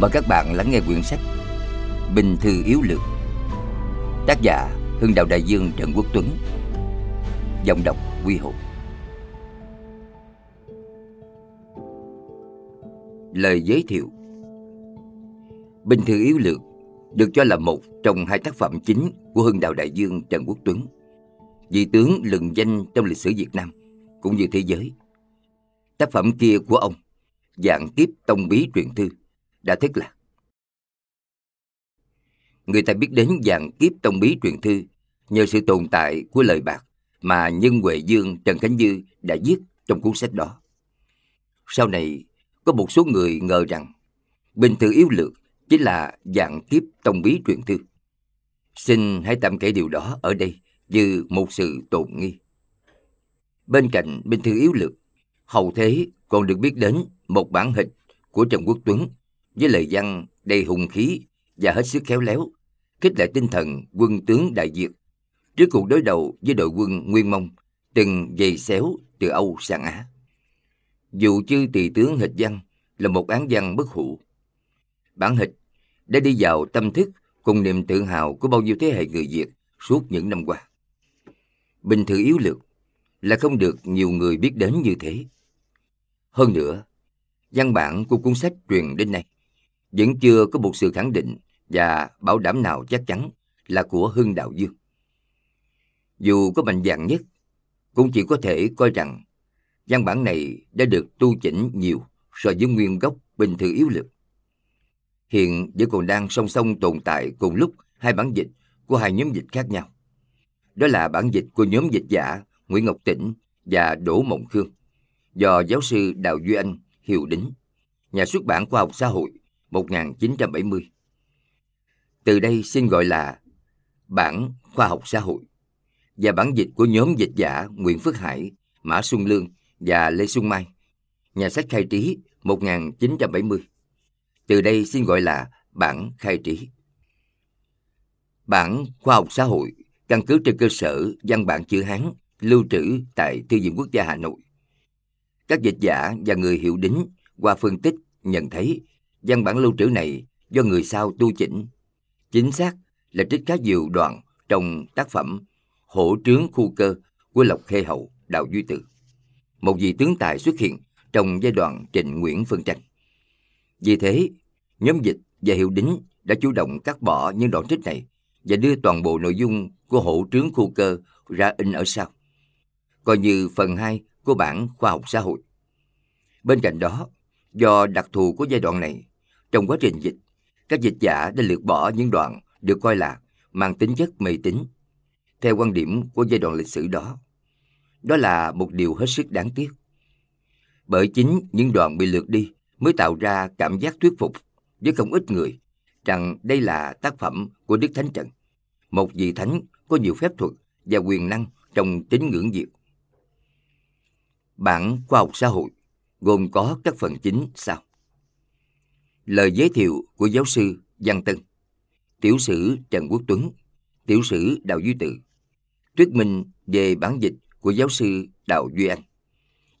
Mời các bạn lắng nghe quyển sách Bình Thư Yếu Lược Tác giả Hưng Đạo Đại Dương Trần Quốc Tuấn Giọng đọc Quy Hùng Lời giới thiệu Bình Thư Yếu Lược được cho là một trong hai tác phẩm chính của Hưng Đạo Đại Dương Trần Quốc Tuấn vị tướng lừng danh trong lịch sử Việt Nam cũng như thế giới. Tác phẩm kia của ông dạng tiếp tông bí truyền thư đã thất lạc. Người ta biết đến dạng kiếp tông bí truyền thư nhờ sự tồn tại của lời bạc mà nhân Huệ Dương Trần Khánh Dư đã viết trong cuốn sách đó. Sau này, có một số người ngờ rằng Bình Thư Yếu Lược chính là dạng kiếp tông bí truyền thư. Xin hãy tạm kể điều đó ở đây như một sự tồn nghi. Bên cạnh Bình Thư Yếu Lược, hậu thế còn được biết đến một bản hịch của Trần Quốc Tuấn với lời văn đầy hùng khí và hết sức khéo léo, khích lệ tinh thần quân tướng Đại Việt trước cuộc đối đầu với đội quân Nguyên Mông từng dày xéo từ Âu sang Á. Dù chư tỳ tướng hịch văn là một án văn bất hủ. Bản hịch đã đi vào tâm thức cùng niềm tự hào của bao nhiêu thế hệ người Việt suốt những năm qua. Bình thường yếu lược là không được nhiều người biết đến như thế. Hơn nữa, văn bản của cuốn sách truyền đến nay vẫn chưa có một sự khẳng định và bảo đảm nào chắc chắn là của Hưng Đạo Dương. Dù có mạnh dạng nhất, cũng chỉ có thể coi rằng văn bản này đã được tu chỉnh nhiều so với nguyên gốc bình thường yếu lực. Hiện vẫn còn đang song song tồn tại cùng lúc hai bản dịch của hai nhóm dịch khác nhau. Đó là bản dịch của nhóm dịch giả Nguyễn Ngọc Tĩnh và Đỗ Mộng Khương do giáo sư Đào Duy Anh hiệu đính, nhà xuất bản khoa học xã hội 1970. Từ đây xin gọi là bản khoa học xã hội và bản dịch của nhóm dịch giả Nguyễn Phước Hải, Mã Xuân Lương và Lê Xuân Mai. Nhà sách khai trí 1970. Từ đây xin gọi là bản khai trí. Bản khoa học xã hội căn cứ trên cơ sở văn bản chữ Hán lưu trữ tại Thư viện Quốc gia Hà Nội. Các dịch giả và người hiểu đính qua phân tích nhận thấy Văn bản lưu trữ này do người sau tu chỉnh. Chính xác là trích khá nhiều đoạn trong tác phẩm Hổ trướng khu cơ của Lộc Khê Hậu, Đào Duy Từ. Một vị tướng tài xuất hiện trong giai đoạn Trịnh Nguyễn Phân Tranh. Vì thế, nhóm dịch và hiệu đính đã chủ động cắt bỏ những đoạn trích này và đưa toàn bộ nội dung của hộ trướng khu cơ ra in ở sau, coi như phần 2 của bản khoa học xã hội. Bên cạnh đó, do đặc thù của giai đoạn này, trong quá trình dịch, các dịch giả đã lược bỏ những đoạn được coi là mang tính chất mê tín theo quan điểm của giai đoạn lịch sử đó. Đó là một điều hết sức đáng tiếc. Bởi chính những đoạn bị lược đi mới tạo ra cảm giác thuyết phục với không ít người rằng đây là tác phẩm của Đức Thánh Trần, một vị thánh có nhiều phép thuật và quyền năng trong tín ngưỡng diệu. Bản khoa học xã hội gồm có các phần chính sau. Lời giới thiệu của giáo sư văn Tân, tiểu sử Trần Quốc Tuấn, tiểu sử Đào Duy Tự, thuyết minh về bản dịch của giáo sư Đào Duy Anh,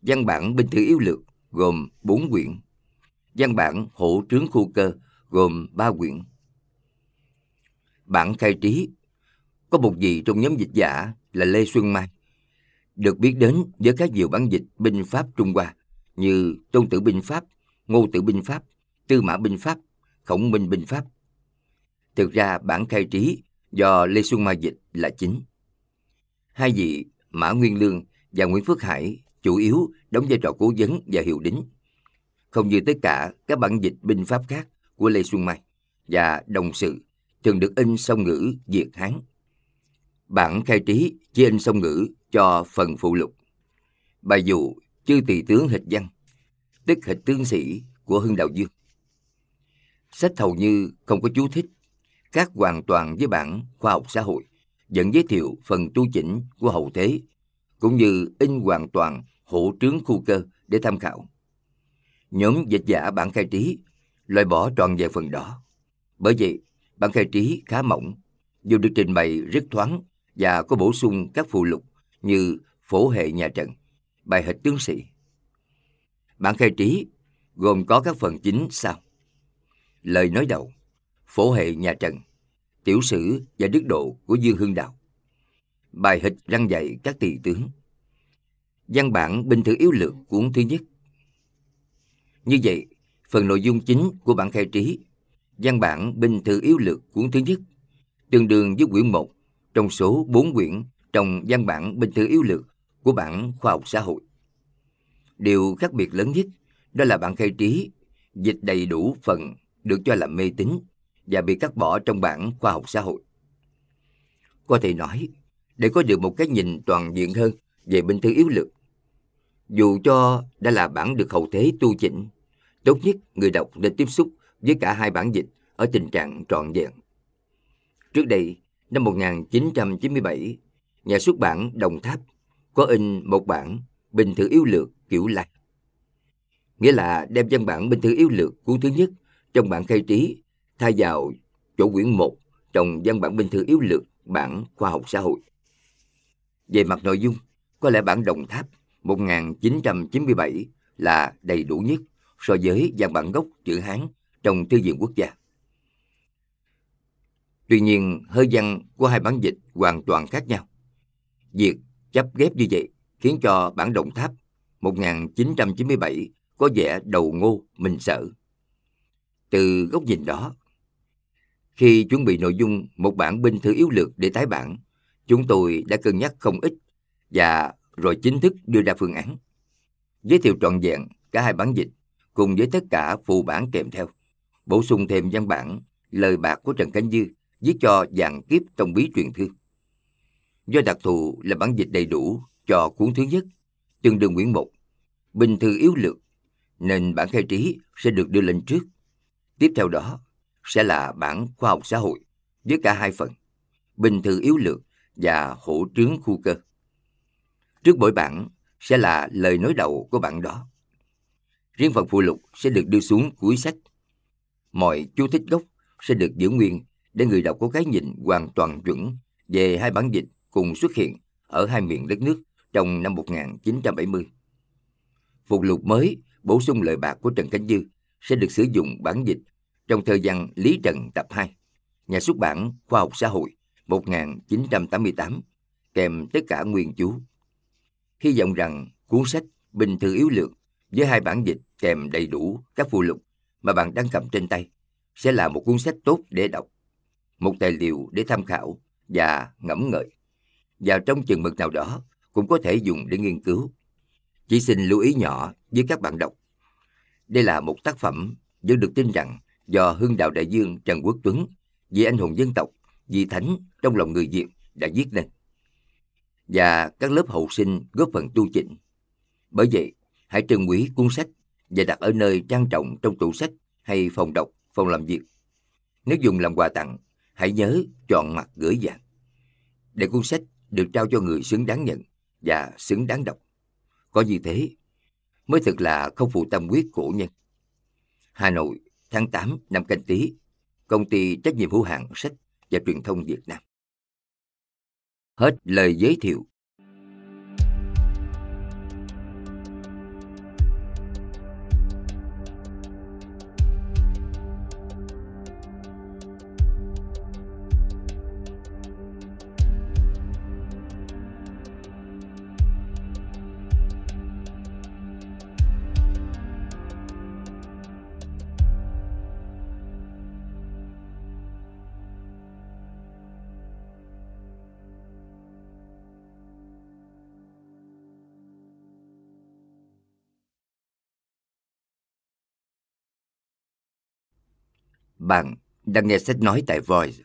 văn bản binh thư yếu lược gồm 4 quyển, văn bản hộ trướng khu cơ gồm 3 quyển. Bản khai trí có một vị trong nhóm dịch giả là Lê Xuân Mai, được biết đến với các nhiều bản dịch binh pháp Trung Hoa như Tôn Tử Binh Pháp, Ngô Tử Binh Pháp, Tư Mã Binh Pháp, Khổng Minh Binh Pháp. Thực ra bản khai trí do Lê Xuân Mai dịch là chính. Hai vị Mã Nguyên Lương và Nguyễn Phước Hải chủ yếu đóng vai trò cố vấn và hiệu đính. Không như tất cả các bản dịch binh pháp khác của Lê Xuân Mai và đồng sự thường được in song ngữ Việt Hán. Bản khai trí chia in song ngữ cho phần phụ lục. Bài dù chư tỳ tướng hịch văn, tức hịch tướng sĩ của Hưng Đạo Dương. Sách hầu như không có chú thích, khác hoàn toàn với bản khoa học xã hội, dẫn giới thiệu phần tu chỉnh của hậu thế, cũng như in hoàn toàn hộ trướng khu cơ để tham khảo. Nhóm dịch giả bản khai trí loại bỏ tròn về phần đó. Bởi vậy, bản khai trí khá mỏng, dù được trình bày rất thoáng và có bổ sung các phụ lục như phổ hệ nhà trần, bài hịch tướng sĩ. Bản khai trí gồm có các phần chính sau. Lời nói đầu Phổ hệ nhà Trần Tiểu sử và đức độ của Dương Hưng Đạo Bài hịch răng dạy các tỳ tướng Văn bản bình thử yếu lược cuốn thứ nhất Như vậy, phần nội dung chính của bản khai trí Văn bản bình thử yếu lược cuốn thứ nhất Tương đương với quyển 1 trong số 4 quyển trong văn bản bình thử yếu lược của bản khoa học xã hội. Điều khác biệt lớn nhất đó là bản khai trí dịch đầy đủ phần được cho là mê tín và bị cắt bỏ trong bản khoa học xã hội. Có thể nói, để có được một cái nhìn toàn diện hơn về bệnh thư yếu lược, dù cho đã là bản được hậu thế tu chỉnh, tốt nhất người đọc nên tiếp xúc với cả hai bản dịch ở tình trạng trọn vẹn. Trước đây, năm 1997, nhà xuất bản Đồng Tháp có in một bản Bình Thư Yếu Lược kiểu lạc. Nghĩa là đem văn bản Bình Thư Yếu Lược cuốn thứ nhất trong bản khai trí, thay vào chỗ quyển 1 trong văn bản bình thư yếu lược bản khoa học xã hội. Về mặt nội dung, có lẽ bản Đồng Tháp 1997 là đầy đủ nhất so với văn bản gốc chữ Hán trong thư viện quốc gia. Tuy nhiên, hơi văn của hai bản dịch hoàn toàn khác nhau. Việc chấp ghép như vậy khiến cho bản Đồng Tháp 1997 có vẻ đầu ngô mình sợ từ góc nhìn đó. Khi chuẩn bị nội dung một bản binh thư yếu lược để tái bản, chúng tôi đã cân nhắc không ít và rồi chính thức đưa ra phương án. Giới thiệu trọn vẹn cả hai bản dịch cùng với tất cả phụ bản kèm theo, bổ sung thêm văn bản, lời bạc của Trần Khánh Dư viết cho dàn kiếp trong bí truyền thư. Do đặc thù là bản dịch đầy đủ cho cuốn thứ nhất, tương Đường Nguyễn 1, bình thư yếu lược, nên bản khai trí sẽ được đưa lên trước Tiếp theo đó sẽ là bản khoa học xã hội với cả hai phần, bình thư yếu lược và hỗ trướng khu cơ. Trước mỗi bản sẽ là lời nói đầu của bản đó. Riêng phần phụ lục sẽ được đưa xuống cuối sách. Mọi chú thích gốc sẽ được giữ nguyên để người đọc có cái nhìn hoàn toàn chuẩn về hai bản dịch cùng xuất hiện ở hai miền đất nước trong năm 1970. Phụ lục mới bổ sung lời bạc của Trần Khánh Dư sẽ được sử dụng bản dịch trong thời gian Lý Trần tập 2, nhà xuất bản Khoa học xã hội 1988, kèm tất cả nguyên chú. Hy vọng rằng cuốn sách Bình thư yếu lược với hai bản dịch kèm đầy đủ các phụ lục mà bạn đang cầm trên tay sẽ là một cuốn sách tốt để đọc, một tài liệu để tham khảo và ngẫm ngợi. Và trong chừng mực nào đó cũng có thể dùng để nghiên cứu. Chỉ xin lưu ý nhỏ với các bạn đọc đây là một tác phẩm vẫn được tin rằng do hương đạo đại dương Trần Quốc Tuấn, vì anh hùng dân tộc, vì thánh trong lòng người Việt đã viết nên. Và các lớp hậu sinh góp phần tu chỉnh. Bởi vậy, hãy trân quý cuốn sách và đặt ở nơi trang trọng trong tủ sách hay phòng đọc, phòng làm việc. Nếu dùng làm quà tặng, hãy nhớ chọn mặt gửi vàng. Để cuốn sách được trao cho người xứng đáng nhận và xứng đáng đọc. Có như thế, mới thực là không phụ tâm quyết của nhân. Hà Nội, tháng 8 năm canh tí, công ty trách nhiệm hữu hạn sách và truyền thông Việt Nam. Hết lời giới thiệu Bạn đang nghe sách nói tại Voice.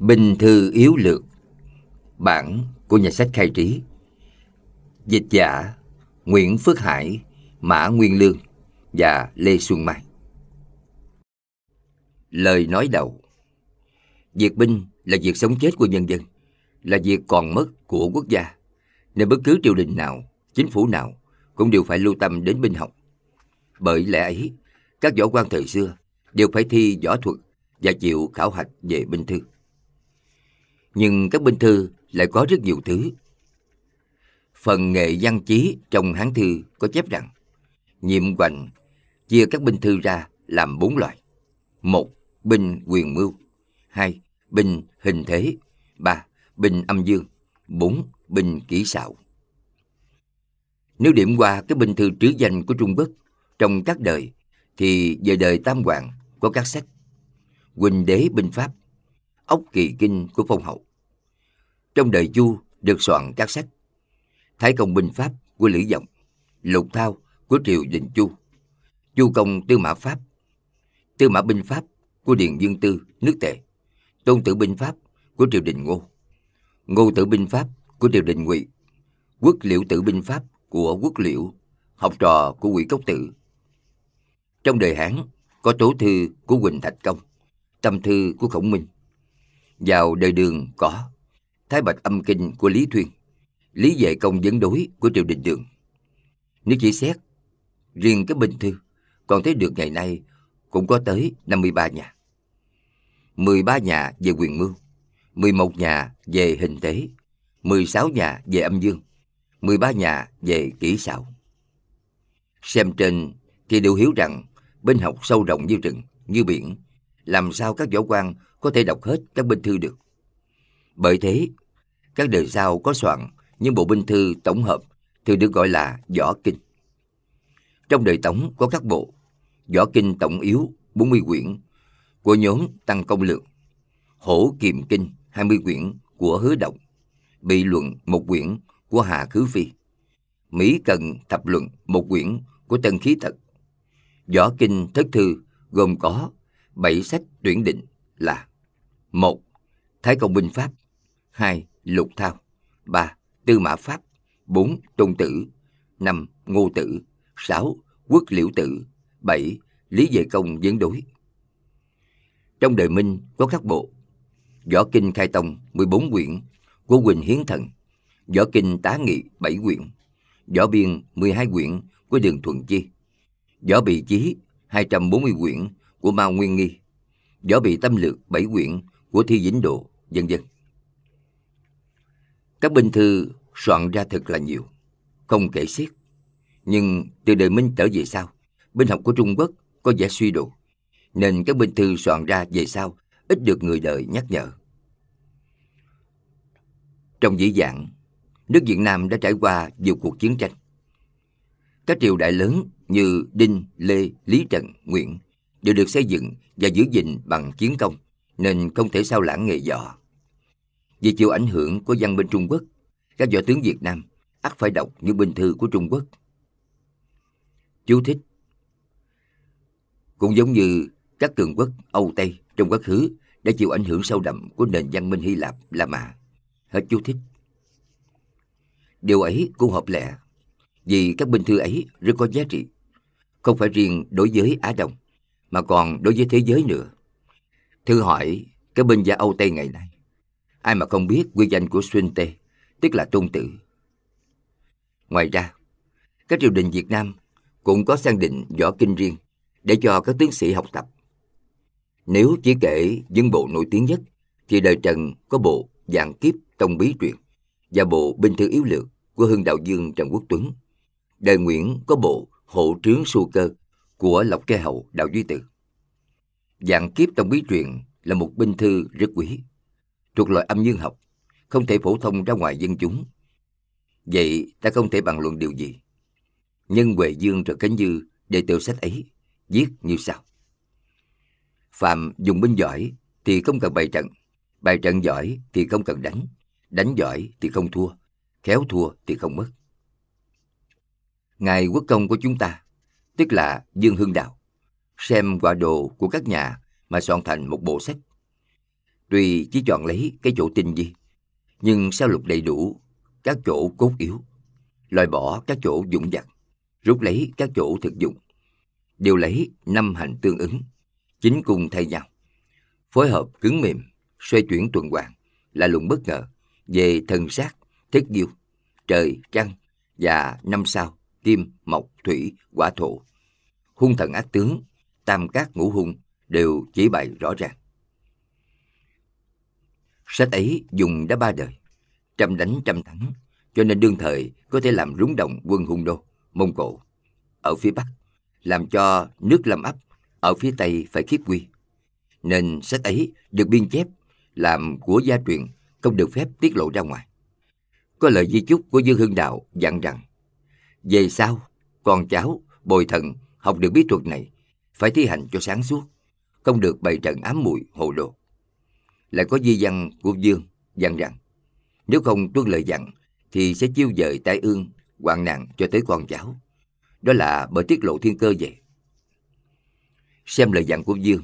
Bình thư yếu lược Bản của nhà sách khai trí Dịch giả Nguyễn Phước Hải, Mã Nguyên Lương và Lê Xuân Mai. Lời nói đầu Diệt binh là việc sống chết của nhân dân, là việc còn mất của quốc gia, nên bất cứ triều đình nào, chính phủ nào cũng đều phải lưu tâm đến binh học. Bởi lẽ ấy, các võ quan thời xưa đều phải thi võ thuật và chịu khảo hạch về binh thư. Nhưng các binh thư lại có rất nhiều thứ phần nghệ văn chí trong hán thư có chép rằng nhiệm hoành chia các binh thư ra làm bốn loại. một Binh quyền mưu. hai Binh hình thế. ba Binh âm dương. bốn Binh kỹ xạo. Nếu điểm qua các binh thư trứ danh của Trung Quốc trong các đời thì về đời Tam Hoàng có các sách Quỳnh Đế Binh Pháp, Ốc Kỳ Kinh của Phong Hậu. Trong đời Chu được soạn các sách Thái Công binh Pháp của Lữ Dọng, Lục Thao của Triều Đình Chu, Chu Công Tư Mã Pháp, Tư Mã binh Pháp của Điền Dương Tư, nước Tề, Tôn Tử binh Pháp của Triều Đình Ngô, Ngô Tử binh Pháp của Triều Đình Ngụy, Quốc Liễu Tử binh Pháp của Quốc Liễu, học trò của Quỷ Cốc Tử. Trong đời Hán có tố thư của huỳnh Thạch Công, tâm thư của Khổng Minh. Vào đời đường có Thái Bạch Âm Kinh của Lý Thuyên lý vệ công vấn đối của triều Đình Đường. Nếu chỉ xét, riêng cái binh thư, còn thấy được ngày nay cũng có tới 53 nhà. 13 nhà về quyền mưu, 11 nhà về hình tế, 16 nhà về âm dương, 13 nhà về kỹ xảo. Xem trên thì đều hiểu rằng binh học sâu rộng như rừng, như biển, làm sao các võ quan có thể đọc hết các binh thư được. Bởi thế, các đời sau có soạn nhưng bộ binh thư tổng hợp thường được gọi là võ kinh. Trong đời Tống có các bộ, võ kinh tổng yếu 40 quyển của nhóm Tăng Công lược hổ kiềm kinh 20 quyển của Hứa Động, bị luận một quyển của Hà Khứ Phi, Mỹ Cần Thập Luận một quyển của Tân Khí Thật. Võ kinh thất thư gồm có bảy sách tuyển định là một Thái Công Binh Pháp hai Lục Thao ba Tư Mã Pháp 4. Tôn Tử 5. Ngô Tử 6. Quốc Liễu Tử 7. Lý Vệ Công diễn Đối Trong đời Minh có các bộ Võ Kinh Khai Tông 14 quyển của Quỳnh Hiến Thần Võ Kinh Tá Nghị 7 quyển Võ Biên 12 quyển của Đường Thuận Chi Võ Bị Chí 240 quyển của Mao Nguyên Nghi Võ Bị Tâm Lược 7 quyển của Thi Vĩnh Độ, vân dân. Các binh thư soạn ra thật là nhiều, không kể xiết. Nhưng từ đời Minh trở về sau, binh học của Trung Quốc có vẻ suy đổ, nên các binh thư soạn ra về sau ít được người đời nhắc nhở. Trong dĩ dạng, nước Việt Nam đã trải qua nhiều cuộc chiến tranh. Các triều đại lớn như Đinh, Lê, Lý Trần, Nguyễn đều được xây dựng và giữ gìn bằng chiến công, nên không thể sao lãng nghề võ. Vì chịu ảnh hưởng của văn minh Trung Quốc, các võ tướng Việt Nam ắt phải đọc những binh thư của Trung Quốc. Chú thích Cũng giống như các cường quốc Âu Tây trong quá khứ đã chịu ảnh hưởng sâu đậm của nền văn minh Hy Lạp La Mã. Hết chú thích. Điều ấy cũng hợp lẽ, vì các binh thư ấy rất có giá trị, không phải riêng đối với Á Đông, mà còn đối với thế giới nữa. Thư hỏi các binh gia Âu Tây ngày nay Ai mà không biết quy danh của Xuyên Tê, tức là tôn tử. Ngoài ra, các triều đình Việt Nam cũng có sang định võ kinh riêng để cho các tiến sĩ học tập. Nếu chỉ kể những bộ nổi tiếng nhất, thì đời Trần có bộ Dạng Kiếp Tông Bí Truyện và bộ Binh Thư Yếu Lược của Hưng Đạo Dương Trần Quốc Tuấn. Đời Nguyễn có bộ Hộ Trướng su Cơ của Lộc Kê Hậu Đạo Duy Tử. Dạng Kiếp Tông Bí Truyện là một binh thư rất quý thuộc loại âm dương học, không thể phổ thông ra ngoài dân chúng. Vậy ta không thể bàn luận điều gì. Nhân Huệ Dương rồi Cánh Dư để tiểu sách ấy viết như sau. Phạm dùng binh giỏi thì không cần bày trận, bày trận giỏi thì không cần đánh, đánh giỏi thì không thua, khéo thua thì không mất. Ngài quốc công của chúng ta, tức là Dương Hưng Đạo, xem quả đồ của các nhà mà soạn thành một bộ sách Tuy chỉ chọn lấy cái chỗ tinh vi, nhưng sao lục đầy đủ các chỗ cốt yếu, loại bỏ các chỗ dụng dặt, rút lấy các chỗ thực dụng. đều lấy năm hành tương ứng, chính cùng thay nhau. Phối hợp cứng mềm, xoay chuyển tuần hoàn, là luận bất ngờ về thần sát, thiết diêu, trời, trăng và năm sao, kim, mộc, thủy, quả thổ. Hung thần ác tướng, tam cát ngũ hung đều chỉ bày rõ ràng. Sách ấy dùng đã ba đời, trăm đánh trăm thắng, cho nên đương thời có thể làm rúng động quân Hung Đô, Mông Cổ. Ở phía Bắc, làm cho nước Lâm ấp, ở phía Tây phải khiếp quy. Nên sách ấy được biên chép, làm của gia truyền, không được phép tiết lộ ra ngoài. Có lời di chúc của Dương Hưng Đạo dặn rằng, về sau, con cháu, bồi thần, học được bí thuật này, phải thi hành cho sáng suốt, không được bày trận ám muội hồ đồ lại có di văn của Dương dặn rằng nếu không tuân lời dặn thì sẽ chiêu dời tai ương hoạn nạn cho tới con cháu đó là bởi tiết lộ thiên cơ vậy xem lời dặn của Dương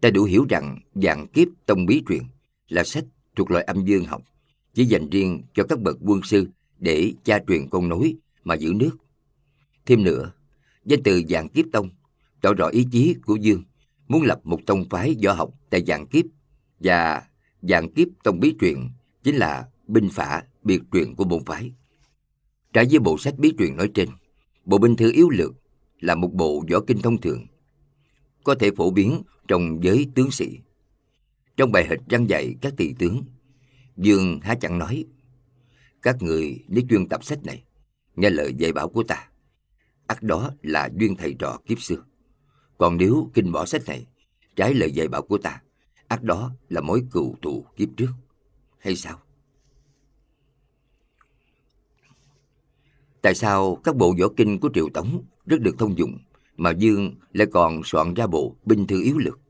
ta đủ hiểu rằng dạng kiếp tông bí truyền là sách thuộc loại âm dương học chỉ dành riêng cho các bậc quân sư để cha truyền con nối mà giữ nước thêm nữa danh từ dạng kiếp tông tỏ rõ ý chí của Dương muốn lập một tông phái võ học tại dạng kiếp và dạng kiếp tông bí truyền chính là binh phả biệt truyền của môn phái. Trái với bộ sách bí truyền nói trên, bộ binh thư yếu lược là một bộ võ kinh thông thường, có thể phổ biến trong giới tướng sĩ. Trong bài hịch răng dạy các tỳ tướng, Dương há chẳng nói, các người nếu chuyên tập sách này, nghe lời dạy bảo của ta, ắt đó là duyên thầy trò kiếp xưa. Còn nếu kinh bỏ sách này, trái lời dạy bảo của ta, ắt đó là mối cựu tù kiếp trước hay sao tại sao các bộ võ kinh của triệu tống rất được thông dụng mà dương lại còn soạn ra bộ binh thư yếu lực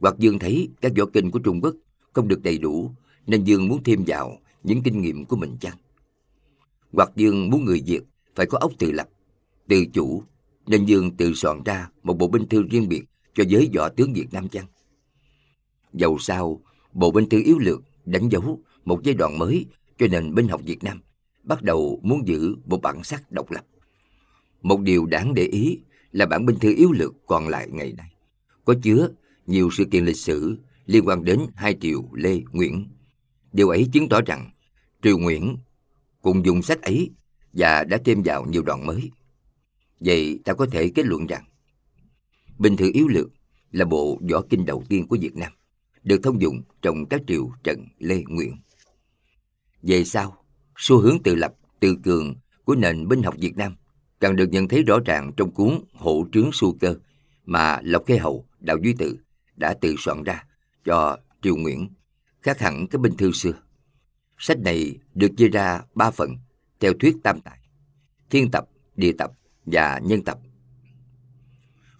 hoặc dương thấy các võ kinh của trung quốc không được đầy đủ nên dương muốn thêm vào những kinh nghiệm của mình chăng hoặc dương muốn người việt phải có ốc tự lập tự chủ nên dương tự soạn ra một bộ binh thư riêng biệt cho giới võ tướng việt nam chăng Dầu sao, Bộ Binh thư Yếu Lược đánh dấu một giai đoạn mới cho nền binh học Việt Nam, bắt đầu muốn giữ một bản sắc độc lập. Một điều đáng để ý là bản Binh Thư Yếu Lược còn lại ngày nay có chứa nhiều sự kiện lịch sử liên quan đến hai triều Lê Nguyễn. Điều ấy chứng tỏ rằng triều Nguyễn cùng dùng sách ấy và đã thêm vào nhiều đoạn mới. Vậy ta có thể kết luận rằng Bình Thư Yếu Lược là bộ võ kinh đầu tiên của Việt Nam được thông dụng trong các triều Trần Lê Nguyễn. Về sau, xu hướng tự lập, tự cường của nền binh học Việt Nam càng được nhận thấy rõ ràng trong cuốn Hộ trướng su cơ mà Lộc Khê hậu Đạo Duy Tự đã tự soạn ra cho Triều Nguyễn, khác hẳn các binh thư xưa. Sách này được chia ra ba phần theo thuyết tam tài, thiên tập, địa tập và nhân tập.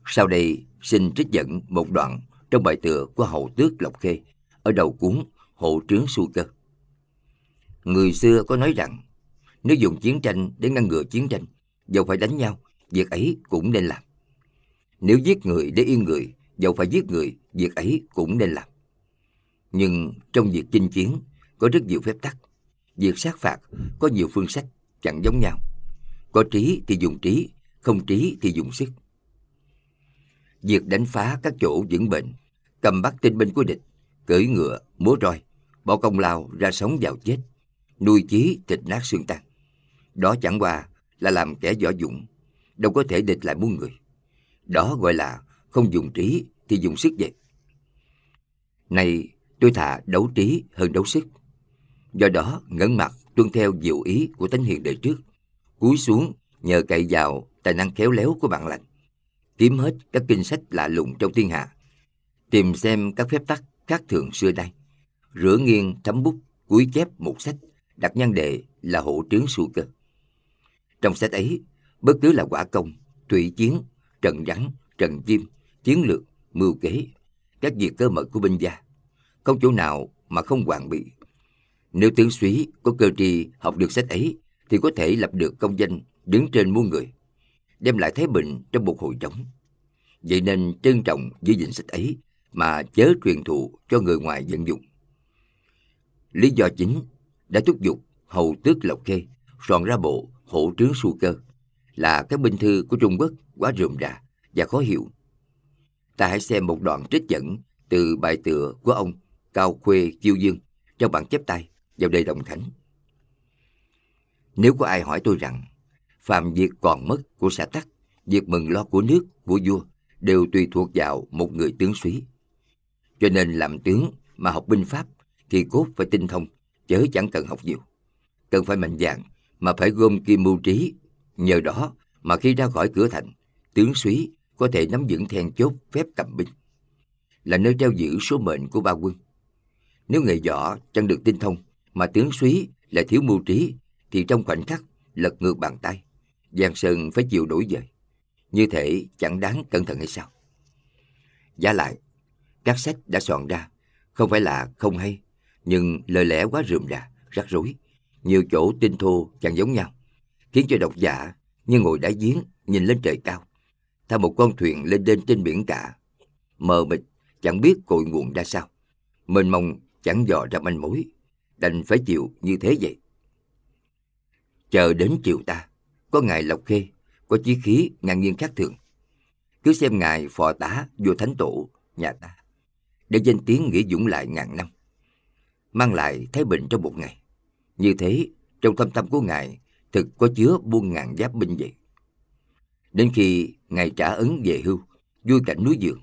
Sau đây xin trích dẫn một đoạn trong bài tựa của hậu tước Lộc Khê, ở đầu cuốn Hộ trướng su Cơ. Người xưa có nói rằng, nếu dùng chiến tranh để ngăn ngừa chiến tranh, dầu phải đánh nhau, việc ấy cũng nên làm. Nếu giết người để yên người, dầu phải giết người, việc ấy cũng nên làm. Nhưng trong việc chinh chiến, có rất nhiều phép tắc. Việc sát phạt có nhiều phương sách, chẳng giống nhau. Có trí thì dùng trí, không trí thì dùng sức việc đánh phá các chỗ dưỡng bệnh, cầm bắt tinh binh của địch, cưỡi ngựa, múa roi, bỏ công lao ra sống vào chết, nuôi chí thịt nát xương tan. Đó chẳng qua là làm kẻ võ dũng đâu có thể địch lại muôn người. Đó gọi là không dùng trí thì dùng sức vậy. Này, tôi thà đấu trí hơn đấu sức. Do đó, ngẩn mặt tuân theo diệu ý của tánh hiền đời trước, cúi xuống nhờ cậy vào tài năng khéo léo của bạn lành kiếm hết các kinh sách lạ lùng trong thiên hạ, tìm xem các phép tắc khác thường xưa đây, rửa nghiêng thấm bút, cúi chép một sách, đặt nhân đề là hộ trướng su cơ. Trong sách ấy, bất cứ là quả công, thủy chiến, trần rắn, trần diêm, chiến lược, mưu kế, các việc cơ mật của binh gia, không chỗ nào mà không hoàn bị. Nếu tướng suý có cơ tri học được sách ấy thì có thể lập được công danh đứng trên muôn người đem lại thái bình trong một hội chống. Vậy nên trân trọng giữ gìn sách ấy mà chớ truyền thụ cho người ngoài vận dụng. Lý do chính đã thúc giục hầu tước Lộc Khê soạn ra bộ hộ trướng su cơ là các binh thư của Trung Quốc quá rườm rà và khó hiểu. Ta hãy xem một đoạn trích dẫn từ bài tựa của ông Cao Khuê Chiêu Dương trong bản chép tay vào đây Đồng Khánh. Nếu có ai hỏi tôi rằng phàm việc còn mất của xã tắc, việc mừng lo của nước, của vua đều tùy thuộc vào một người tướng suý. Cho nên làm tướng mà học binh pháp thì cốt phải tinh thông, chớ chẳng cần học nhiều. Cần phải mạnh dạn mà phải gom kim mưu trí. Nhờ đó mà khi ra khỏi cửa thành, tướng suý có thể nắm vững then chốt phép cầm binh. Là nơi treo giữ số mệnh của ba quân. Nếu nghề võ chẳng được tinh thông mà tướng suý lại thiếu mưu trí thì trong khoảnh khắc lật ngược bàn tay. Giang Sơn phải chịu đuổi dời. Như thế chẳng đáng cẩn thận hay sao? Giá lại, các sách đã soạn ra, không phải là không hay, nhưng lời lẽ quá rườm rà, rắc rối. Nhiều chỗ tinh thô chẳng giống nhau, khiến cho độc giả như ngồi đá giếng nhìn lên trời cao. Tha một con thuyền lên đên trên biển cả, mờ mịt chẳng biết cội nguồn ra sao. Mênh mông chẳng dò ra manh mối, đành phải chịu như thế vậy. Chờ đến chiều ta, có ngài Lộc Khê, có chí khí ngang nhiên khác thường. Cứ xem ngài phò tá vua thánh tổ nhà ta, để danh tiếng nghĩa dũng lại ngàn năm, mang lại thái bình trong một ngày. Như thế, trong thâm tâm của ngài thực có chứa buôn ngàn giáp binh vậy. Đến khi ngài trả ấn về hưu, vui cảnh núi giường.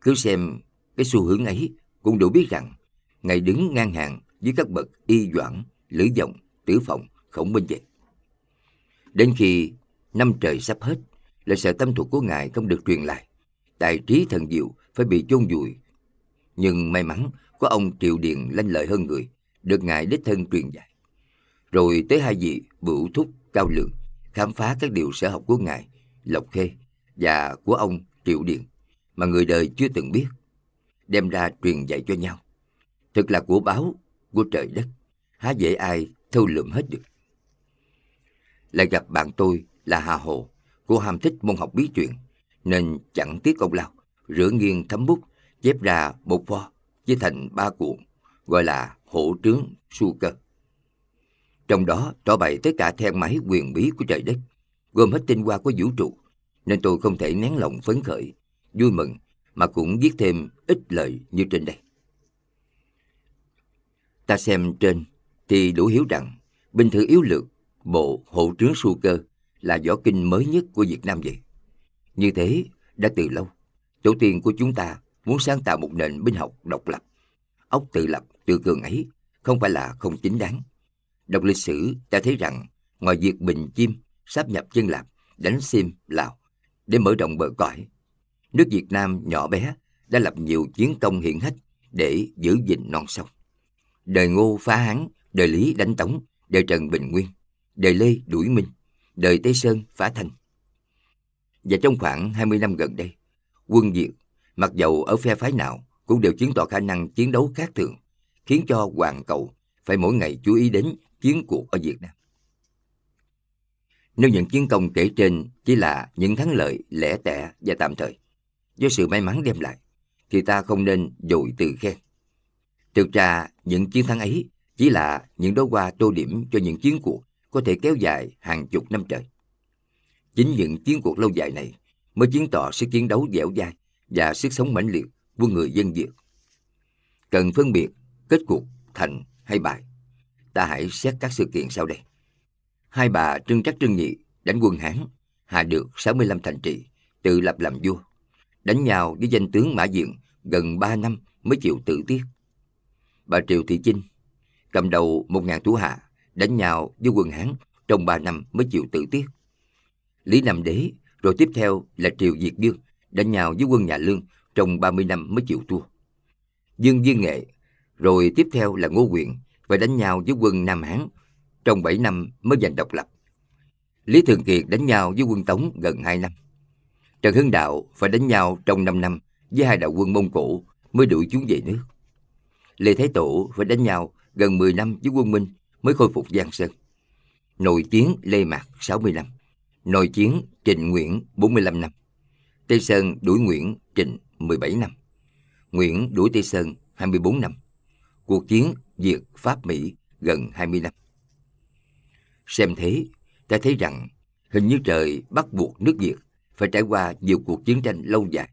Cứ xem cái xu hướng ấy cũng đủ biết rằng ngài đứng ngang hàng với các bậc y doãn, lữ dòng, tử phòng, khổng minh vậy. Đến khi năm trời sắp hết, lại sợ tâm thuật của ngài không được truyền lại. tài trí thần diệu phải bị chôn vùi. Nhưng may mắn có ông Triệu Điền lanh lợi hơn người, được ngài đích thân truyền dạy. Rồi tới hai vị Bửu Thúc Cao Lượng khám phá các điều sở học của ngài, Lộc Khê và của ông Triệu Điền mà người đời chưa từng biết, đem ra truyền dạy cho nhau. Thực là của báo, của trời đất, há dễ ai thâu lượm hết được là gặp bạn tôi là Hà Hồ, cô ham thích môn học bí truyền, nên chẳng tiếc công lao, rửa nghiêng thấm bút, chép ra bột pho, với thành ba cuộn, gọi là hổ trướng su cơ. Trong đó tỏ bày tất cả then máy quyền bí của trời đất, gồm hết tinh hoa của vũ trụ, nên tôi không thể nén lòng phấn khởi, vui mừng, mà cũng viết thêm ít lời như trên đây. Ta xem trên thì đủ hiểu rằng, binh thư yếu lược bộ hộ trướng su cơ là võ kinh mới nhất của Việt Nam vậy. Như thế, đã từ lâu, tổ tiên của chúng ta muốn sáng tạo một nền binh học độc lập. Ốc tự lập tự cường ấy không phải là không chính đáng. Đọc lịch sử ta thấy rằng ngoài việc bình chim, sáp nhập chân lạp, đánh sim, Lào để mở rộng bờ cõi, nước Việt Nam nhỏ bé đã lập nhiều chiến công hiển hách để giữ gìn non sông. Đời Ngô phá Hán, đời Lý đánh Tống, đời Trần Bình Nguyên đời Lê đuổi Minh, đời Tây Sơn phá Thanh. Và trong khoảng 20 năm gần đây, quân Diệu, mặc dầu ở phe phái nào cũng đều chứng tỏ khả năng chiến đấu khác thường, khiến cho Hoàng Cầu phải mỗi ngày chú ý đến chiến cuộc ở Việt Nam. Nếu những chiến công kể trên chỉ là những thắng lợi lẻ tẻ và tạm thời, do sự may mắn đem lại, thì ta không nên dội từ khen. Thực ra, những chiến thắng ấy chỉ là những đối qua tô điểm cho những chiến cuộc có thể kéo dài hàng chục năm trời. Chính những chiến cuộc lâu dài này mới chứng tỏ sức chiến đấu dẻo dai và sức sống mãnh liệt của người dân Việt. Cần phân biệt kết cuộc thành hay bại. Ta hãy xét các sự kiện sau đây. Hai bà Trưng Trắc Trưng Nhị đánh quân Hán, hạ được 65 thành trì, tự lập làm vua. Đánh nhau với danh tướng Mã Diện gần 3 năm mới chịu tự tiết. Bà Triều Thị Chinh cầm đầu 1.000 thủ hạ đánh nhau với quân Hán trong 3 năm mới chịu tự tiết. Lý Nam Đế, rồi tiếp theo là triều Diệt Dương, đánh nhau với quân nhà Lương trong 30 năm mới chịu thua. Dương Viên Nghệ, rồi tiếp theo là Ngô Quyền, và đánh nhau với quân Nam Hán trong 7 năm mới giành độc lập. Lý Thường Kiệt đánh nhau với quân Tống gần 2 năm. Trần Hưng Đạo phải đánh nhau trong 5 năm với hai đạo quân Mông Cổ mới đuổi chúng về nước. Lê Thái Tổ phải đánh nhau gần 10 năm với quân Minh mới khôi phục Giang Sơn. Nội chiến Lê Mạc 60 năm, nội chiến Trịnh Nguyễn 45 năm, Tây Sơn đuổi Nguyễn Trịnh 17 năm, Nguyễn đuổi Tây Sơn 24 năm, cuộc chiến diệt Pháp-Mỹ gần 20 năm. Xem thế, ta thấy rằng hình như trời bắt buộc nước Việt phải trải qua nhiều cuộc chiến tranh lâu dài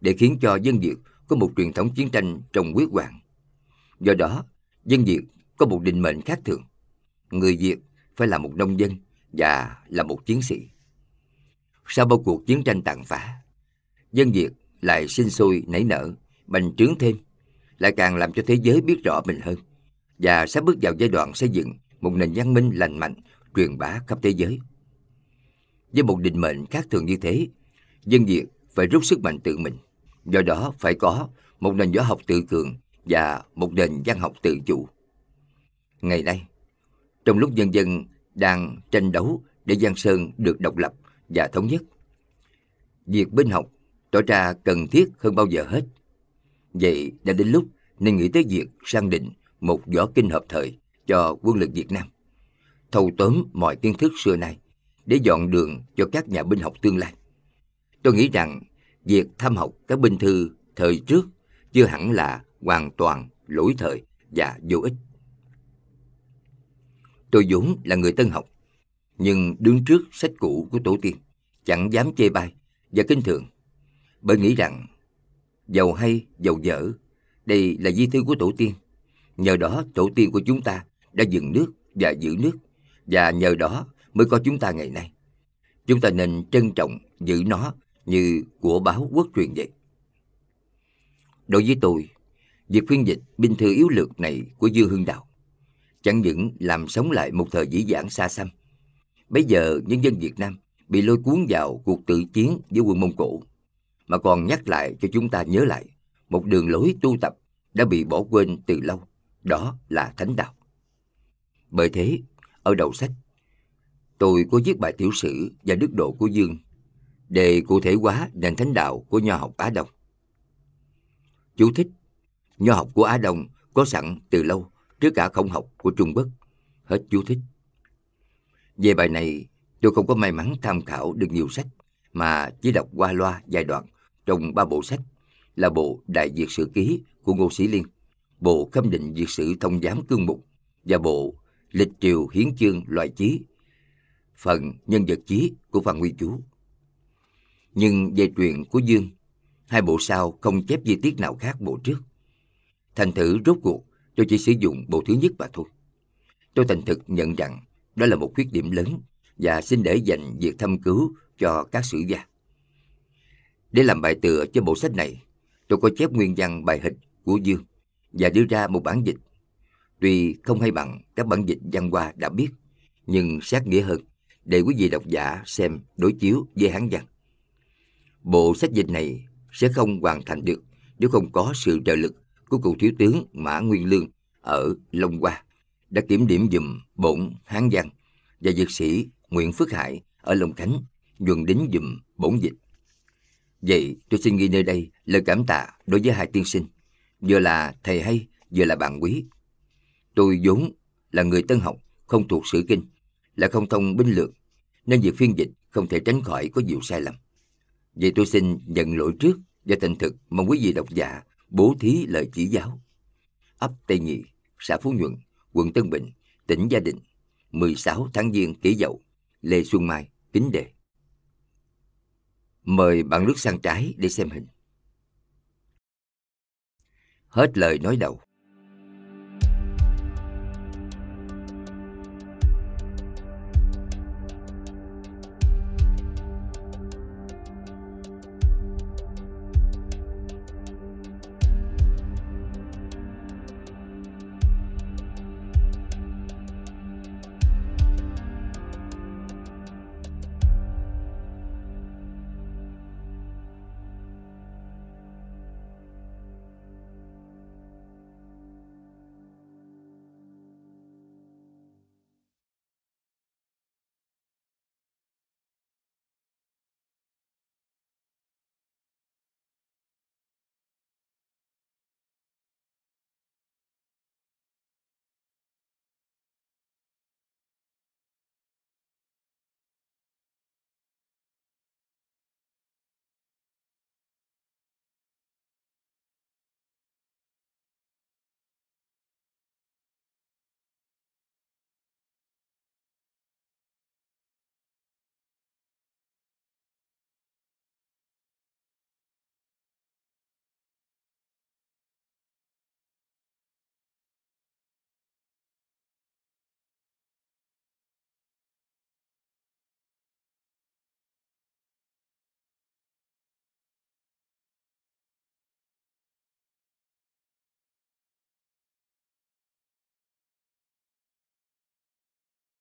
để khiến cho dân Việt có một truyền thống chiến tranh trong quyết hoàng. Do đó, dân Việt có một định mệnh khác thường người Việt phải là một nông dân và là một chiến sĩ. Sau bao cuộc chiến tranh tàn phá, dân Việt lại sinh sôi nảy nở, bành trướng thêm, lại càng làm cho thế giới biết rõ mình hơn và sắp bước vào giai đoạn xây dựng một nền văn minh lành mạnh truyền bá khắp thế giới. Với một định mệnh khác thường như thế, dân Việt phải rút sức mạnh tự mình, do đó phải có một nền võ học tự cường và một nền văn học tự chủ. Ngày nay, trong lúc nhân dân đang tranh đấu để Giang Sơn được độc lập và thống nhất. Việc binh học tỏ ra cần thiết hơn bao giờ hết. Vậy đã đến lúc nên nghĩ tới việc sang định một võ kinh hợp thời cho quân lực Việt Nam, thâu tóm mọi kiến thức xưa nay để dọn đường cho các nhà binh học tương lai. Tôi nghĩ rằng việc thăm học các binh thư thời trước chưa hẳn là hoàn toàn lỗi thời và vô ích. Tôi vốn là người tân học, nhưng đứng trước sách cũ của tổ tiên, chẳng dám chê bai và kinh thường, bởi nghĩ rằng giàu hay giàu dở, đây là di thư của tổ tiên. Nhờ đó tổ tiên của chúng ta đã dựng nước và giữ nước, và nhờ đó mới có chúng ta ngày nay. Chúng ta nên trân trọng giữ nó như của báo quốc truyền vậy. Đối với tôi, việc phiên dịch binh thư yếu lược này của Dư Hương Đạo chẳng những làm sống lại một thời dĩ vãng xa xăm. Bây giờ nhân dân Việt Nam bị lôi cuốn vào cuộc tự chiến với quân Mông Cổ, mà còn nhắc lại cho chúng ta nhớ lại một đường lối tu tập đã bị bỏ quên từ lâu, đó là thánh đạo. Bởi thế, ở đầu sách, tôi có viết bài tiểu sử và đức độ của Dương để cụ thể hóa nền thánh đạo của nho học Á Đông. Chú thích, nho học của Á Đông có sẵn từ lâu trước cả khổng học của Trung Quốc. Hết chú thích. Về bài này, tôi không có may mắn tham khảo được nhiều sách, mà chỉ đọc qua loa giai đoạn trong ba bộ sách là bộ Đại Việt Sử Ký của Ngô Sĩ Liên, bộ Khâm định Việt Sử Thông Giám Cương Mục và bộ Lịch Triều Hiến Chương Loại Chí, phần Nhân vật Chí của Phan Nguyên Chú. Nhưng về truyện của Dương, hai bộ sau không chép chi tiết nào khác bộ trước. Thành thử rốt cuộc tôi chỉ sử dụng bộ thứ nhất mà thôi. Tôi thành thực nhận rằng đó là một khuyết điểm lớn và xin để dành việc thâm cứu cho các sử gia. Để làm bài tựa cho bộ sách này, tôi có chép nguyên văn bài hịch của Dương và đưa ra một bản dịch. Tuy không hay bằng các bản dịch văn hoa đã biết, nhưng sát nghĩa hơn để quý vị độc giả xem đối chiếu với hán văn. Bộ sách dịch này sẽ không hoàn thành được nếu không có sự trợ lực của cựu thiếu tướng Mã Nguyên Lương ở Long Hoa đã kiểm điểm dùm bổn Hán Giang và dược sĩ Nguyễn Phước Hải ở Long Khánh nhuần đến dùm bổn dịch. Vậy tôi xin ghi nơi đây lời cảm tạ đối với hai tiên sinh, vừa là thầy hay, vừa là bạn quý. Tôi vốn là người tân học, không thuộc sử kinh, là không thông binh lược, nên việc phiên dịch không thể tránh khỏi có nhiều sai lầm. Vậy tôi xin nhận lỗi trước và thành thực mong quý vị độc giả bố thí lời chỉ giáo. Ấp Tây Nhị, xã Phú Nhuận, quận Tân Bình, tỉnh Gia Định, 16 tháng Giêng kỷ dậu, Lê Xuân Mai, kính đề. Mời bạn lướt sang trái để xem hình. Hết lời nói đầu,